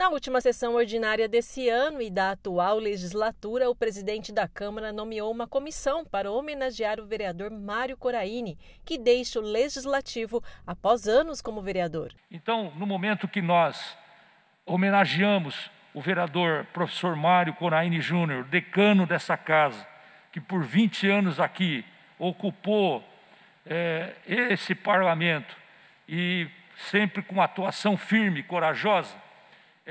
Na última sessão ordinária desse ano e da atual legislatura, o presidente da Câmara nomeou uma comissão para homenagear o vereador Mário Coraini, que deixa o legislativo após anos como vereador. Então, no momento que nós homenageamos o vereador professor Mário Coraini Júnior, decano dessa casa, que por 20 anos aqui ocupou é, esse parlamento e sempre com atuação firme, corajosa,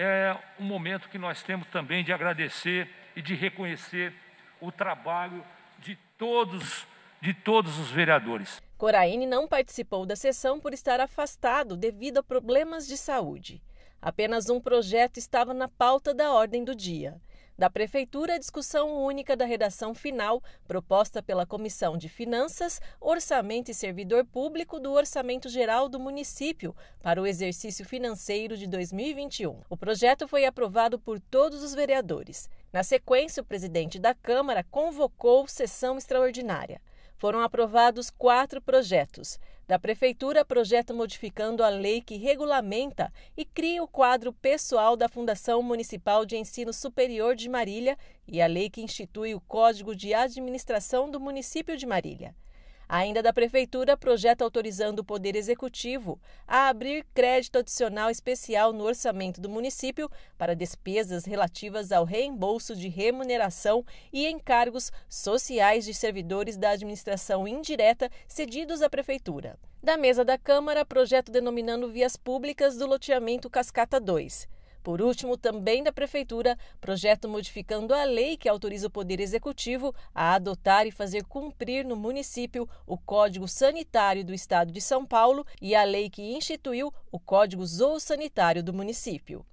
é um momento que nós temos também de agradecer e de reconhecer o trabalho de todos, de todos os vereadores. Coraine não participou da sessão por estar afastado devido a problemas de saúde. Apenas um projeto estava na pauta da ordem do dia da Prefeitura a discussão única da redação final proposta pela Comissão de Finanças, Orçamento e Servidor Público do Orçamento Geral do Município para o exercício financeiro de 2021. O projeto foi aprovado por todos os vereadores. Na sequência, o presidente da Câmara convocou sessão extraordinária foram aprovados quatro projetos. Da Prefeitura, projeto modificando a lei que regulamenta e cria o quadro pessoal da Fundação Municipal de Ensino Superior de Marília e a lei que institui o Código de Administração do Município de Marília. Ainda da Prefeitura, projeto autorizando o Poder Executivo a abrir crédito adicional especial no orçamento do município para despesas relativas ao reembolso de remuneração e encargos sociais de servidores da administração indireta cedidos à Prefeitura. Da mesa da Câmara, projeto denominando Vias Públicas do Loteamento Cascata 2. Por último, também da Prefeitura, projeto modificando a lei que autoriza o Poder Executivo a adotar e fazer cumprir no município o Código Sanitário do Estado de São Paulo e a lei que instituiu o Código Zoossanitário do município.